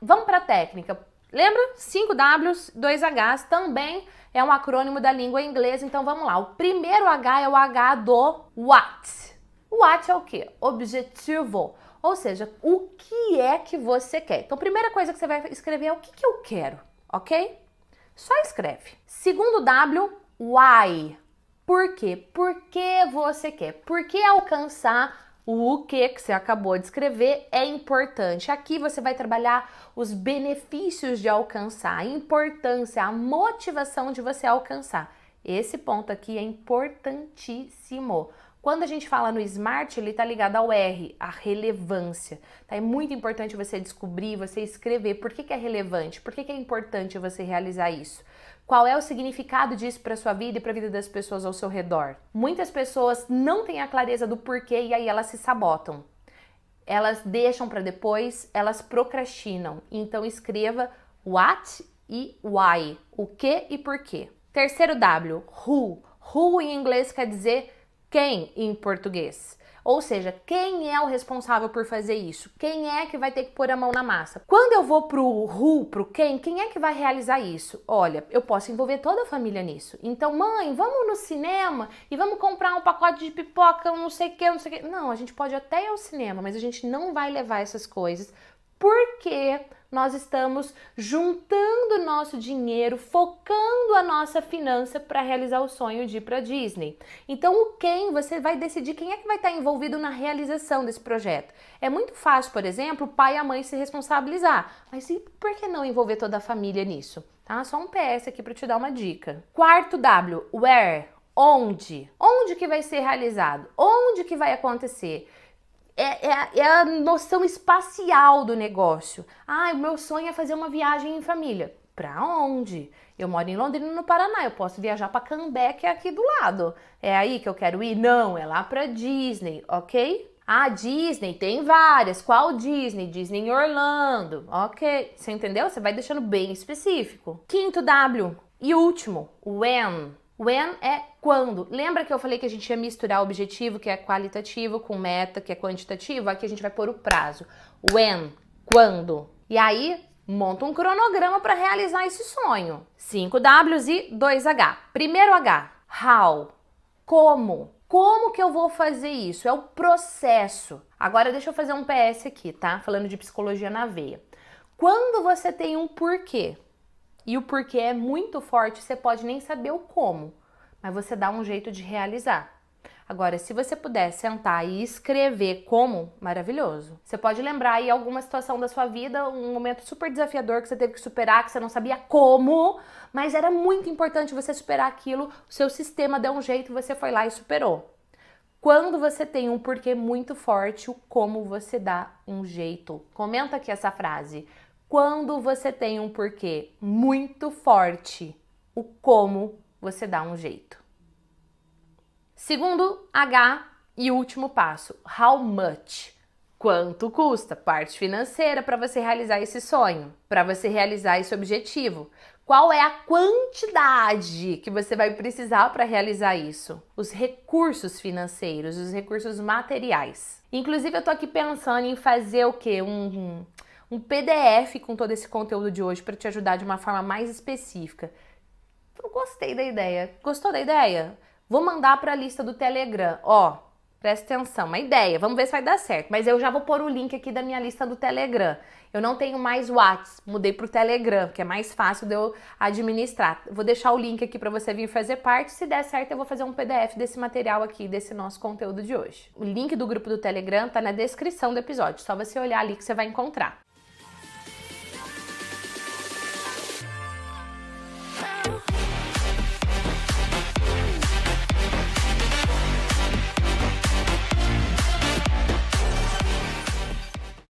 Vamos para a técnica. Lembra? 5Ws, 2Hs também é um acrônimo da língua inglesa, então vamos lá. O primeiro H é o H do what. What é o que? Objetivo. Ou seja, o que é que você quer? Então, primeira coisa que você vai escrever é o que, que eu quero, ok? Só escreve. Segundo W, why. Por quê? Por que você quer? Por que alcançar o que que você acabou de escrever é importante. Aqui você vai trabalhar os benefícios de alcançar, a importância, a motivação de você alcançar. Esse ponto aqui é importantíssimo. Quando a gente fala no smart, ele está ligado ao R, a relevância. Tá? É muito importante você descobrir, você escrever por que, que é relevante, por que, que é importante você realizar isso. Qual é o significado disso para sua vida e para a vida das pessoas ao seu redor? Muitas pessoas não têm a clareza do porquê e aí elas se sabotam. Elas deixam para depois, elas procrastinam. Então escreva what e why, o que e porquê. Terceiro W, who. Who em inglês quer dizer quem em português. Ou seja, quem é o responsável por fazer isso? Quem é que vai ter que pôr a mão na massa? Quando eu vou pro who, pro quem, quem é que vai realizar isso? Olha, eu posso envolver toda a família nisso. Então, mãe, vamos no cinema e vamos comprar um pacote de pipoca, não sei o que, não sei o que. Não, a gente pode até ir ao cinema, mas a gente não vai levar essas coisas porque nós estamos juntando nosso dinheiro, focando a nossa finança para realizar o sonho de ir para Disney. Então, o quem você vai decidir quem é que vai estar tá envolvido na realização desse projeto. É muito fácil, por exemplo, o pai e a mãe se responsabilizar, mas e por que não envolver toda a família nisso? Tá? Só um PS aqui para te dar uma dica. Quarto W, where, onde? Onde que vai ser realizado? Onde que vai acontecer? é, é, é, a noção espacial do negócio. Ah, o meu sonho é fazer uma viagem em família. Pra onde? Eu moro em Londrina, no Paraná. Eu posso viajar para Cambé, que é aqui do lado. É aí que eu quero ir? Não, é lá pra Disney, ok? Ah, Disney, tem várias. Qual Disney? Disney Orlando. Ok. Você entendeu? Você vai deixando bem específico. Quinto W. E último, when. When é quando. Lembra que eu falei que a gente ia misturar objetivo, que é qualitativo, com meta, que é quantitativo? Aqui a gente vai pôr o prazo. When, quando. E aí, monta um cronograma para realizar esse sonho. 5 Ws e 2 H. Primeiro H, how. Como? Como que eu vou fazer isso? É o processo. Agora deixa eu fazer um PS aqui, tá? Falando de psicologia na veia. Quando você tem um porquê, e o porquê é muito forte, você pode nem saber o como, mas você dá um jeito de realizar. Agora, se você puder sentar e escrever como, maravilhoso. Você pode lembrar aí alguma situação da sua vida, um momento super desafiador que você teve que superar, que você não sabia como, mas era muito importante você superar aquilo, o seu sistema deu um jeito, você foi lá e superou. Quando você tem um porquê muito forte, o como você dá um jeito. Comenta aqui essa frase. Quando você tem um porquê muito forte, o como você dá um jeito. Segundo H e último passo, how much? Quanto custa? Parte financeira para você realizar esse sonho, para você realizar esse objetivo. Qual é a quantidade que você vai precisar para realizar isso? Os recursos financeiros, os recursos materiais. Inclusive, eu tô aqui pensando em fazer o quê? Um, um PDF com todo esse conteúdo de hoje para te ajudar de uma forma mais específica. Eu gostei da ideia. Gostou da ideia? Vou mandar para a lista do Telegram. Ó, presta atenção, uma ideia. Vamos ver se vai dar certo. Mas eu já vou pôr o link aqui da minha lista do Telegram. Eu não tenho mais WhatsApp, mudei para o Telegram, que é mais fácil de eu administrar. Vou deixar o link aqui para você vir fazer parte. Se der certo, eu vou fazer um PDF desse material aqui, desse nosso conteúdo de hoje. O link do grupo do Telegram está na descrição do episódio. Só você olhar ali que você vai encontrar.